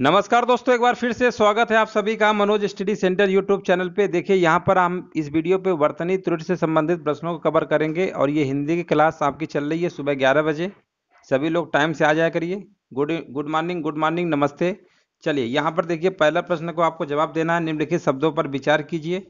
नमस्कार दोस्तों एक बार फिर से स्वागत है आप सभी का Manoj study centre YouTube channel पे देखिए यहाँ पर हम इस वीडियो पे वर्तनी त्रुटि से संबंधित प्रश्नों को कवर करेंगे और ये हिंदी की क्लास आपकी चल रही है सुबह ग्यारह बजे सभी लोग टाइम से आ जाया करिए good good morning good morning नमस्ते चलिए यहाँ पर देखिए पहला प्रश्न को आपको जवाब देना है निम्नलिखित शब्दों पर विचार कीजिए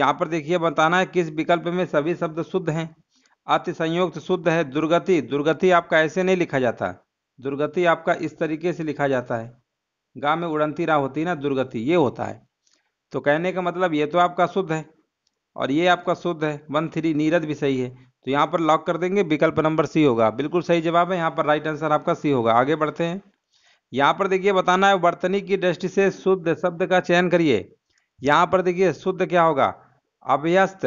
यहाँ पर देखिए बताना है किस विकल्प में सभी शब्द शुद्ध हैं अति संयुक्त शुद्ध है दुर्गति दुर्गति आपका ऐसे नहीं लिखा जाता दुर्गति आपका इस तरीके से लिखा जाता है गा में उड़नती राह होती है ना दुर्गति ये होता है तो कहने का मतलब ये तो आपका शुद्ध है और ये आपका शुद्ध है वन थ्री नीरज भी सही है तो यहाँ पर लॉक कर देंगे विकल्प नंबर सी होगा बिल्कुल सही जवाब है यहाँ पर राइट आंसर आपका सी होगा आगे बढ़ते हैं यहाँ पर देखिए बताना है वर्तनी की दृष्टि से शुद्ध शब्द का चयन करिए यहाँ पर देखिए शुद्ध क्या होगा अभ्यस्त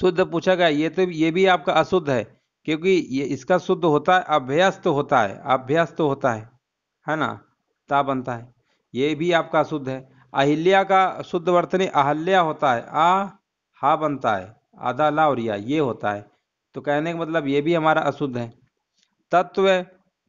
शुद्ध पूछा गया ये तो ये भी आपका अशुद्ध है क्योंकि ये इसका शुद्ध होता है अभ्यस्त होता है अभ्यस्त होता है है ना ता बनता है ये भी आपका अशुद्ध है अहिल्या का शुद्ध वर्तनी अहल्या होता है आ हा बनता है आधा ला और या ये होता है तो कहने का मतलब ये भी हमारा अशुद्ध है तत्व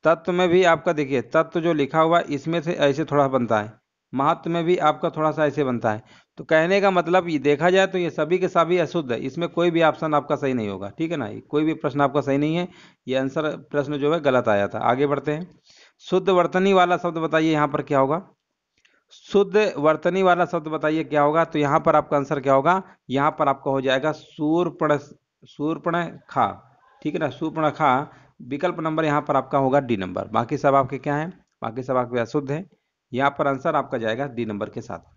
तत्व में भी आपका देखिए तत्व जो लिखा हुआ इसमें से ऐसे थोड़ा बनता है महत्व में भी आपका थोड़ा सा ऐसे बनता है तो कहने का मतलब ये देखा जाए तो ये सभी के सभी अशुद्ध है इसमें कोई भी ऑप्शन आपका सही नहीं होगा ठीक है ना कोई भी प्रश्न आपका सही नहीं है ये आंसर प्रश्न जो है गलत आया था आगे बढ़ते हैं शुद्ध वर्तनी वाला शब्द बताइए यहाँ पर क्या होगा शुद्ध वर्तनी वाला शब्द बताइए क्या होगा तो यहाँ पर आपका आंसर क्या होगा यहाँ पर आपका हो जाएगा सूर्पण सूर्पण खा ठीक है ना सूर्पण खा विकल्प नंबर यहाँ पर आपका होगा डी नंबर बाकी सब आपके क्या है बाकी सब आपके अशुद्ध है यहाँ पर आंसर आपका जाएगा डी नंबर के साथ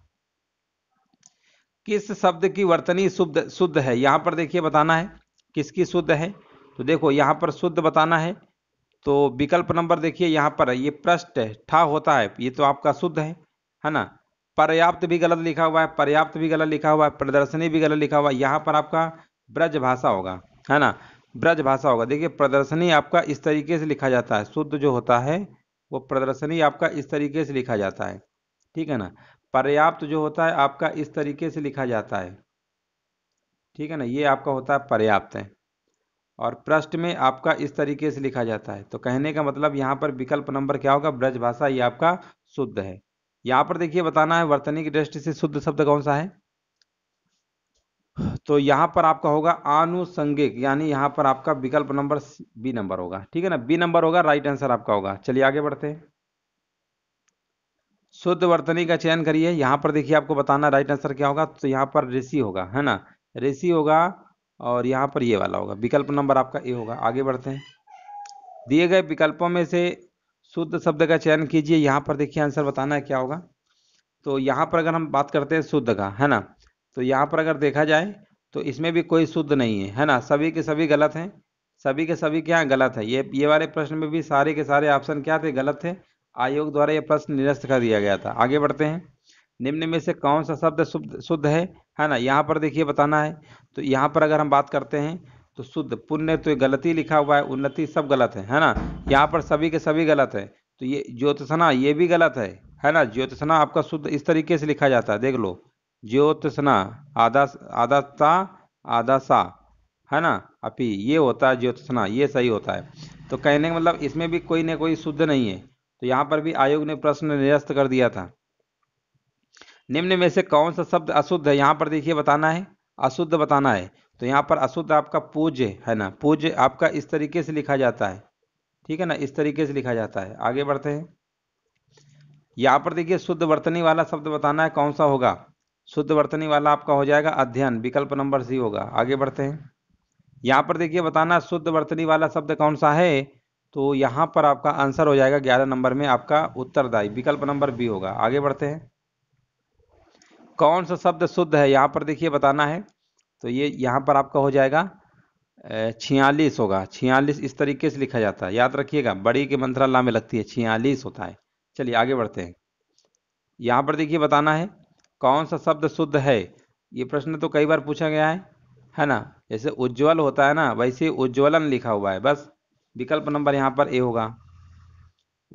किस शब्द की वर्तनी शुद्ध शुद्ध है यहाँ पर देखिए बताना है किसकी शुद्ध है तो देखो यहाँ पर शुद्ध बताना है तो विकल्प नंबर देखिए यहाँ पर है ये प्रश्न ठा होता है ये तो आपका शुद्ध है है ना पर्याप्त भी गलत लिखा हुआ है पर्याप्त भी गलत लिखा हुआ है प्रदर्शनी भी गलत लिखा हुआ है यहाँ पर आपका ब्रज भाषा होगा है ना ब्रज भाषा होगा देखिए प्रदर्शनी आपका इस तरीके से लिखा जाता है शुद्ध जो होता है वो प्रदर्शनी आपका इस तरीके से लिखा जाता है ठीक है ना पर्याप्त जो होता है आपका इस तरीके से लिखा जाता है ठीक है ना ये आपका होता है पर्याप्त है और पृष्ठ में आपका इस तरीके से लिखा जाता है तो कहने का मतलब यहाँ पर विकल्प नंबर क्या होगा ब्रजभाषा ये आपका शुद्ध है यहाँ पर देखिए बताना है वर्तनी की दृष्टि से शुद्ध शब्द कौन सा है तो यहाँ पर आपका होगा आनुसंगिक यानी यहाँ पर आपका विकल्प नंबर बी नंबर होगा ठीक है ना बी नंबर होगा राइट आंसर आपका होगा चलिए आगे बढ़ते हैं शुद्ध वर्तनी का चयन करिए यहाँ पर देखिए आपको बताना राइट आंसर क्या होगा तो यहाँ पर ऋषि होगा है ना ऋषि होगा और यहाँ पर ये वाला होगा विकल्प नंबर आपका ए होगा आगे बढ़ते हैं दिए गए विकल्पों में से शुद्ध शब्द का चयन कीजिए यहाँ पर देखिए आंसर बताना है क्या होगा तो यहाँ पर अगर हम बात करते हैं शुद्ध का है ना तो यहाँ पर अगर देखा जाए तो इसमें भी कोई शुद्ध नहीं है है ना सभी के सभी गलत हैं सभी के सभी क्या गलत है ये ये वाले प्रश्न में भी सारे के सारे ऑप्शन क्या थे गलत थे आयोग द्वारा ये प्रश्न निरस्त कर दिया गया था आगे बढ़ते हैं निम्न में से कौन सा शब्द शुद्ध है है ना यहाँ पर देखिए बताना है तो यहाँ पर अगर हम बात करते हैं तो शुद्ध पुण्य तो गलती लिखा हुआ है उन्नति सब गलत है है ना यहाँ पर सभी के सभी गलत है तो ये ज्योतिषना ये भी गलत है है ना ज्योतिषना आपका शुद्ध इस तरीके से लिखा जाता है देख लो ज्योतिषना आधा आधा आदाशा आधा सा है ना अभी ये होता है ज्योतिषना ये सही होता है तो कहने का मतलब इसमें भी कोई ना कोई शुद्ध नहीं है तो यहाँ पर भी आयोग ने प्रश्न निरस्त कर दिया था निम्न में से कौन सा शब्द अशुद्ध है यहाँ पर देखिए बताना है अशुद्ध बताना है तो यहाँ पर अशुद्ध आपका पूज्य है ना पूज्य आपका इस तरीके से लिखा जाता है ठीक है ना इस तरीके से लिखा जाता है आगे बढ़ते हैं यहाँ पर देखिए शुद्ध वर्तनी वाला शब्द बताना है कौन सा होगा शुद्ध वर्तनी वाला आपका हो जाएगा अध्ययन विकल्प नंबर सी होगा आगे बढ़ते हैं यहाँ पर देखिए बताना शुद्ध वर्तनी वाला शब्द कौन सा है तो यहाँ पर आपका आंसर हो जाएगा ग्यारह नंबर में आपका उत्तरदायी विकल्प नंबर बी होगा आगे बढ़ते हैं कौन सा शब्द शुद्ध है यहाँ पर देखिए बताना है तो ये यहाँ पर आपका हो जाएगा छियालीस होगा छियालीस इस तरीके से लिखा जाता है याद रखिएगा बड़ी के मंत्रालय में लगती है छियालीस होता है चलिए आगे बढ़ते हैं यहाँ पर देखिए बताना है कौन सा शब्द शुद्ध है ये प्रश्न तो कई बार पूछा गया है है ना जैसे उज्ज्वल होता है ना वैसे उज्ज्वलन लिखा हुआ है बस विकल्प नंबर यहाँ पर ए होगा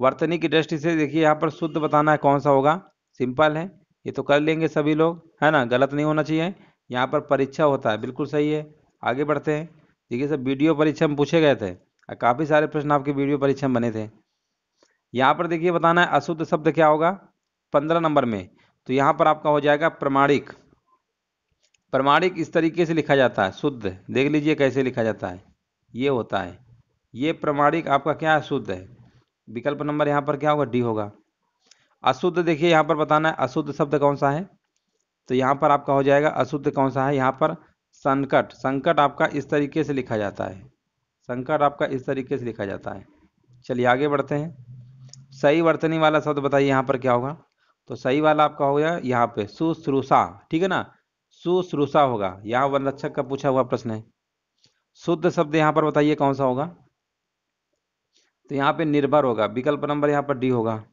वर्तनी की दृष्टि से देखिए यहाँ पर शुद्ध बताना है कौन सा होगा सिंपल है ये तो कर लेंगे सभी लोग है ना गलत नहीं होना चाहिए यहाँ पर परीक्षा होता है बिल्कुल सही है आगे बढ़ते हैं देखिए सर वीडियो परीक्षा में पूछे गए थे काफ़ी सारे प्रश्न आपके वीडियो परीक्षा में बने थे यहाँ पर देखिए बताना है अशुद्ध शब्द क्या होगा पंद्रह नंबर में तो यहाँ पर आपका हो जाएगा प्रमाणिक प्रमाणिक इस तरीके से लिखा जाता है शुद्ध देख लीजिए कैसे लिखा जाता है ये होता है ये प्रमाणिक आपका क्या है शुद्ध है विकल्प नंबर यहाँ पर क्या होगा डी होगा अशुद्ध देखिए यहाँ पर बताना है अशुद्ध शब्द कौन सा है तो यहाँ पर आपका हो जाएगा अशुद्ध कौन सा है यहाँ पर संकट संकट आपका इस तरीके से लिखा जाता है संकट आपका इस तरीके से लिखा जाता है चलिए आगे बढ़ते हैं सही वर्तनी वाला शब्द बताइए यहाँ पर क्या होगा तो सही वाला आपका हो गया यहाँ पे सुश्रूषा ठीक है ना सुश्रूषा होगा यहाँ वनरक्षक का पूछा हुआ प्रश्न है शुद्ध शब्द यहाँ पर बताइए कौन सा होगा तो यहाँ पे निर्भर होगा विकल्प नंबर यहाँ पर डी होगा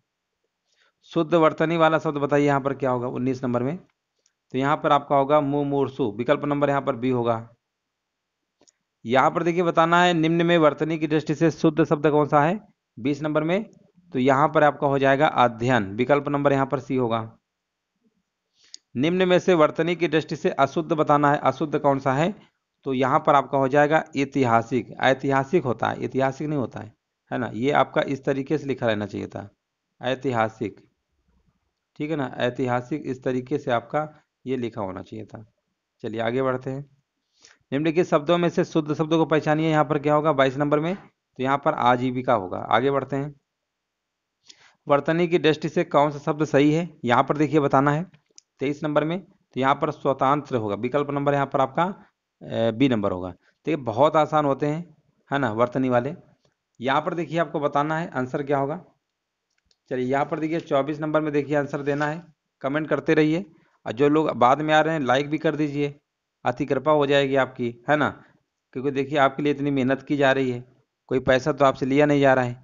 शुद्ध वर्तनी वाला शब्द बताइए यहाँ पर क्या होगा उन्नीस नंबर में तो यहाँ पर आपका होगा मुमूर्सु विकल्प नंबर यहाँ पर बी होगा यहाँ पर देखिए बताना है निम्न में वर्तनी की दृष्टि से शुद्ध शब्द कौन सा है बीस नंबर में तो यहाँ पर आपका हो जाएगा अध्ययन विकल्प नंबर यहाँ पर सी होगा निम्न में से वर्तनी की दृष्टि से अशुद्ध बताना है अशुद्ध कौन सा है तो यहाँ पर आपका हो जाएगा ऐतिहासिक ऐतिहासिक होता है ऐतिहासिक नहीं होता है है ना ये आपका इस तरीके से लिखा रहना चाहिए था ऐतिहासिक ठीक है ना ऐतिहासिक इस तरीके से आपका ये लिखा होना चाहिए था चलिए आगे बढ़ते हैं निम्नलिखित शब्दों में से शुद्ध शब्दों को पहचानिए यहाँ पर क्या होगा बाईस नंबर में तो यहाँ पर आजीविका होगा आगे बढ़ते हैं वर्तनी की दृष्टि से कौन सा शब्द सही है यहाँ पर देखिए बताना है तेईस नंबर में तो यहाँ पर स्वतंत्र होगा विकल्प नंबर यहाँ पर आपका बी नंबर होगा देखिए बहुत आसान होते हैं है ना वर्तनी वाले यहाँ पर देखिए आपको बताना है आंसर क्या होगा चलिए यहाँ पर देखिए चौबीस नंबर में देखिए आंसर देना है कमेंट करते रहिए और जो लोग बाद में आ रहे हैं लाइक भी कर दीजिए अति कृपा हो जाएगी आपकी है ना क्योंकि देखिए आपके लिए इतनी मेहनत की जा रही है कोई पैसा तो आपसे लिया नहीं जा रहा है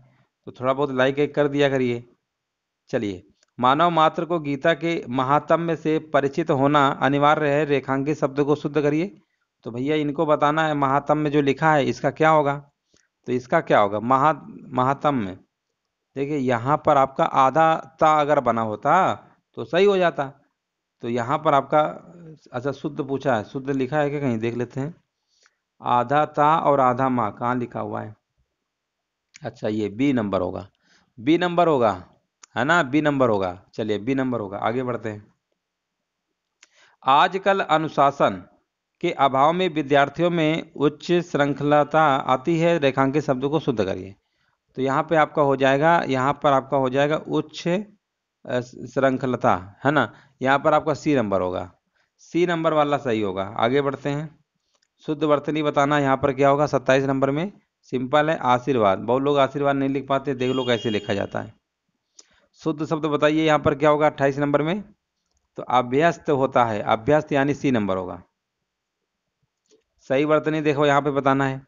तो थोड़ा बहुत लाइक एक कर दिया करिए चलिए मानव मात्र को गीता के महात्म्य से परिचित होना अनिवार्य है रेखांकित शब्द को शुद्ध करिए तो भैया इनको बताना है महात्म्य जो लिखा है इसका क्या होगा तो इसका क्या होगा महा महात्म्य देखिए यहाँ पर आपका आधा ता अगर बना होता तो सही हो जाता तो यहाँ पर आपका अच्छा शुद्ध पूछा है शुद्ध लिखा है कि कहीं देख लेते हैं आधा ता और आधा माँ कहाँ लिखा हुआ है अच्छा ये बी नंबर होगा बी नंबर होगा है ना बी नंबर होगा चलिए बी नंबर होगा आगे बढ़ते हैं आजकल अनुशासन के अभाव में विद्यार्थियों में उच्च श्रृंखलाता आती है रेखांकित शब्दों को शुद्ध करिए तो यहाँ पे आपका हो जाएगा यहाँ पर आपका हो जाएगा उच्च श्रृंखलता है ना यहाँ पर आपका सी नंबर होगा सी नंबर वाला सही होगा आगे बढ़ते हैं शुद्ध वर्तनी बताना यहाँ पर क्या होगा सत्ताईस नंबर में सिंपल है आशीर्वाद बहुत लोग आशीर्वाद नहीं लिख पाते देख लो कैसे लिखा जाता है शुद्ध शब्द बताइए यहाँ पर क्या होगा अट्ठाईस नंबर में तो अभ्यस्त होता है अभ्यस्त यानी सी नंबर होगा सही वर्तनी देखो यहाँ पे बताना है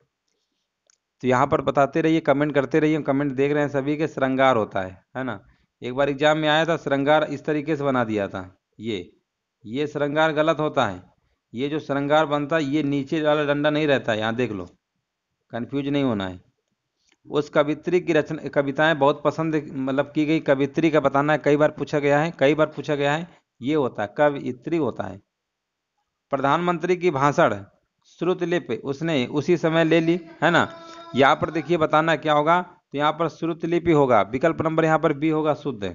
तो यहाँ पर बताते रहिए कमेंट करते रहिए कमेंट देख रहे हैं सभी के श्रृंगार होता है है ना एक बार एग्जाम में आया था श्रृंगार इस तरीके से बना दिया था ये ये श्रृंगार गलत होता है ये जो श्रृंगार बनता है ये नीचे वाला डंडा नहीं रहता है यहाँ देख लो कन्फ्यूज नहीं होना है उस कवित्री की रचना कविताएं बहुत पसंद मतलब की गई कवित्री का बताना है कई बार पूछा गया है कई बार पूछा गया है ये होता है कवित्री होता है प्रधानमंत्री की भाषण श्रुत लिप उसने उसी समय ले ली है ना यहाँ पर देखिए बताना क्या होगा तो यहाँ पर श्रुत लिपि होगा विकल्प नंबर यहाँ पर बी होगा शुद्ध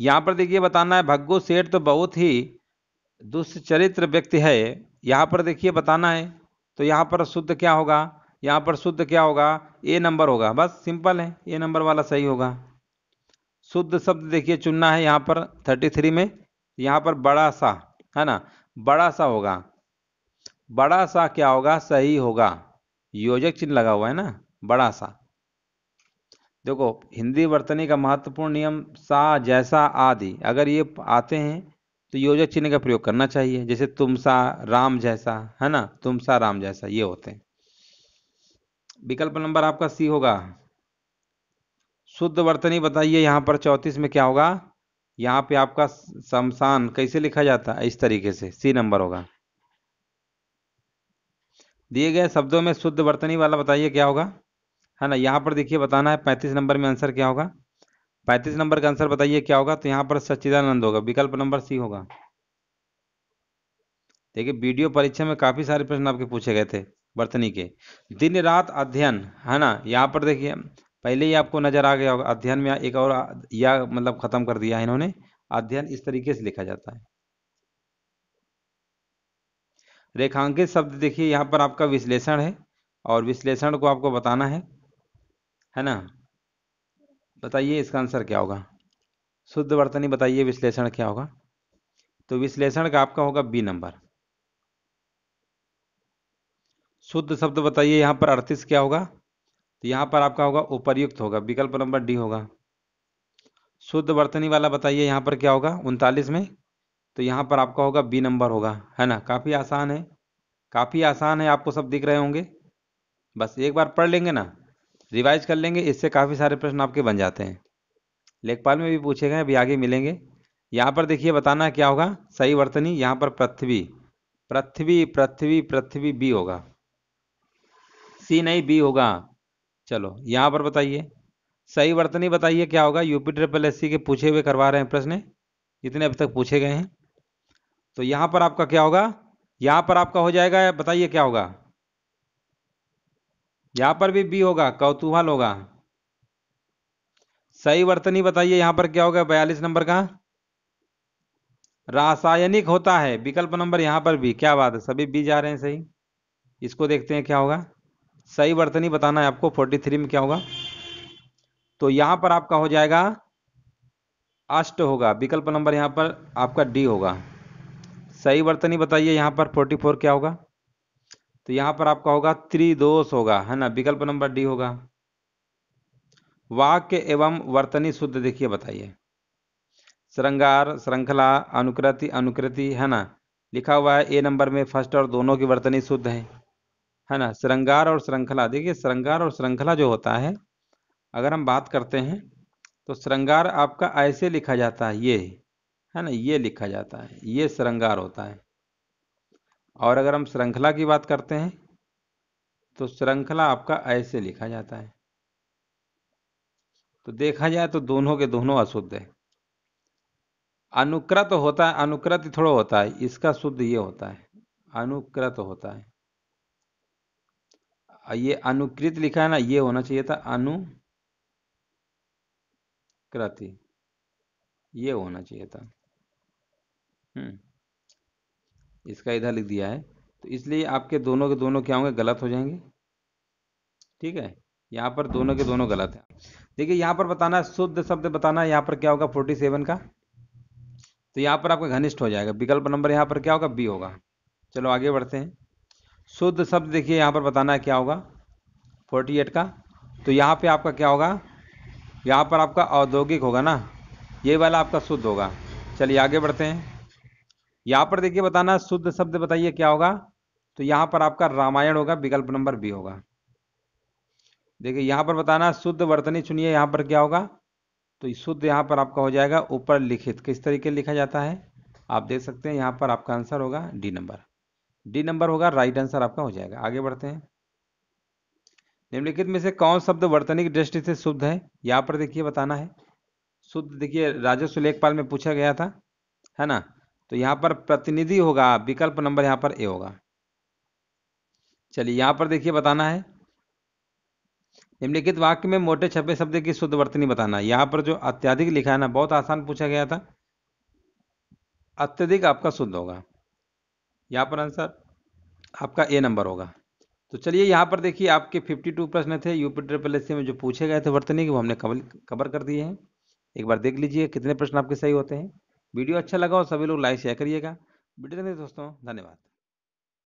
यहाँ पर देखिए बताना है भग्गू सेठ तो बहुत ही दुष्चरित्र व्यक्ति है यहाँ पर देखिए बताना है तो यहाँ पर शुद्ध क्या होगा यहाँ पर शुद्ध क्या होगा ए नंबर होगा बस सिंपल है ए नंबर वाला सही होगा शुद्ध शब्द देखिए चुनना है यहाँ पर थर्टी थ्री में यहाँ पर बड़ा सा है ना बड़ा सा होगा बड़ा सा क्या होगा सही होगा योजक चिन्ह लगा हुआ है ना बड़ा सा देखो हिंदी वर्तनी का महत्वपूर्ण नियम सा जैसा आदि अगर ये आते हैं तो योजक चिन्ह का प्रयोग करना चाहिए जैसे तुम सा राम जैसा है ना तुम सा राम जैसा ये होते हैं विकल्प नंबर आपका सी होगा शुद्ध वर्तनी बताइए यहां पर चौतीस में क्या होगा यहां पे आपका शमशान कैसे लिखा जाता है इस तरीके से सी नंबर होगा दिए गए शब्दों में शुद्ध वर्तनी वाला बताइए क्या होगा है ना यहाँ पर देखिए बताना है पैंतीस नंबर में आंसर क्या होगा पैंतीस नंबर का आंसर बताइए क्या होगा तो यहाँ पर सच्चिदानंद होगा विकल्प नंबर सी होगा देखिए वीडियो परीक्षा में काफी सारे प्रश्न आपके पूछे गए थे वर्तनी के दिन रात अध्ययन है ना यहाँ पर देखिए पहले ही आपको नजर आ गया होगा अध्ययन में एक और या मतलब खत्म कर दिया है इन्होंने अध्ययन इस तरीके से लिखा जाता है रेखांकित शब्द देखिए यहाँ पर आपका विश्लेषण है और विश्लेषण को आपको बताना है है ना बताइए इसका आंसर क्या होगा शुद्ध वर्तनी बताइए विश्लेषण क्या होगा तो विश्लेषण का आपका होगा बी नंबर शुद्ध शब्द बताइए यहाँ पर अड़तीस क्या होगा तो यहाँ पर आपका होगा उपर्युक्त होगा विकल्प नंबर डी होगा शुद्ध वर्तनी वाला बताइए यहाँ पर क्या होगा उनतालीस में तो यहाँ पर आपका होगा बी नंबर होगा है ना काफ़ी आसान है काफ़ी आसान है आपको सब दिख रहे होंगे बस एक बार पढ़ लेंगे ना रिवाइज कर लेंगे इससे काफ़ी सारे प्रश्न आपके बन जाते हैं लेखपाल में भी पूछे गए अभी आगे मिलेंगे यहाँ पर देखिए बताना क्या होगा सही वर्तनी यहाँ पर पृथ्वी पृथ्वी पृथ्वी पृथ्वी बी होगा सी नहीं बी होगा चलो यहाँ पर बताइए सही वर्तनी बताइए क्या होगा यूपी ट्रिपल एस के पूछे हुए करवा रहे हैं प्रश्न इतने अभी तक पूछे गए हैं तो यहां पर आपका क्या होगा यहां पर आपका हो जाएगा बताइए क्या होगा यहां पर भी बी होगा कौतूहल होगा सही वर्तनी बताइए यहां पर क्या होगा बयालीस नंबर का रासायनिक होता है विकल्प नंबर यहां पर भी क्या बात है सभी बी जा रहे हैं सही इसको देखते हैं क्या होगा सही वर्तनी बताना है आपको 43 में क्या होगा तो यहां पर आपका हो जाएगा अष्ट होगा विकल्प नंबर यहां पर आपका डी होगा सही वर्तनी बताइए यहाँ पर फोर्टी फोर क्या होगा तो यहाँ पर आपका होगा त्रिदोष होगा है ना विकल्प नंबर डी होगा वाक्य एवं वर्तनी शुद्ध देखिए बताइए श्रृंगार श्रृंखला अनुकृति अनुकृति है ना लिखा हुआ है ए नंबर में फर्स्ट और दोनों की वर्तनी शुद्ध है है ना श्रृंगार और श्रृंखला देखिए श्रृंगार और श्रृंखला जो होता है अगर हम बात करते हैं तो श्रृंगार आपका ऐसे लिखा जाता है ये है ना ये लिखा जाता है ये श्रृंगार होता है और अगर हम श्रृंखला की बात करते हैं तो श्रृंखला आपका ऐसे लिखा जाता है तो देखा जाए तो दोनों के दोनों अशुद्ध है अनुकृत होता है अनुकृत थोड़ा होता है इसका शुद्ध ये होता है अनुकृत होता है ये अनुकृत लिखा है ना ये होना चाहिए था अनुकृति ये होना चाहिए था हम्म। इसका इधर लिख दिया है तो इसलिए आपके दोनों के दोनों क्या होंगे गलत हो जाएंगे ठीक है यहाँ पर दोनों के दोनों गलत है देखिए यहाँ पर बताना है शुद्ध शब्द बताना है यहाँ पर क्या होगा फोर्टी सेवन का तो यहाँ पर आपका घनिष्ठ हो जाएगा विकल्प नंबर यहाँ पर क्या होगा बी होगा चलो आगे बढ़ते हैं शुद्ध शब्द देखिए यहाँ पर बताना है क्या होगा फोर्टी एट का तो यहाँ पे आपका क्या होगा यहाँ पर आपका औद्योगिक होगा ना ये वाला आपका शुद्ध होगा चलिए आगे बढ़ते हैं यहां पर देखिए बताना शुद्ध शब्द बताइए क्या होगा तो यहां पर आपका रामायण होगा विकल्प नंबर बी होगा देखिए यहां पर बताना शुद्ध वर्तनी चुनिए यहां पर क्या होगा तो शुद्ध यहां पर आपका हो जाएगा ऊपर लिखित किस तरीके लिखा जाता है आप देख सकते हैं यहां पर आपका आंसर होगा डी नंबर डी नंबर होगा राइट आंसर आपका हो जाएगा आगे बढ़ते हैं निम्नलिखित में से कौन शब्द वर्तनी की दृष्टि से शुद्ध है यहां पर देखिए बताना है शुद्ध देखिए राजस्व लेखपाल में पूछा गया था है ना तो यहाँ पर प्रतिनिधि होगा विकल्प नंबर यहाँ पर ए होगा चलिए यहाँ पर देखिए बताना है निम्नलिखित वाक्य में मोटे छपे शब्द की शुद्ध वर्तनी बताना यहाँ पर जो अत्यधिक लिखा है ना बहुत आसान पूछा गया था अत्यधिक आपका शुद्ध होगा यहाँ पर आंसर आपका ए नंबर होगा तो चलिए यहाँ पर देखिए आपके 52 प्रश्न थे यूपी ट्रिपल एस में जो पूछे गए थे वर्तनी के वो हमने कवर कर दिए हैं एक बार देख लीजिए कितने प्रश्न आपके सही होते हैं वीडियो अच्छा लगा हो सभी लोग लाइक शेयर करिएगा वीडियो देखने दोस्तों धन्यवाद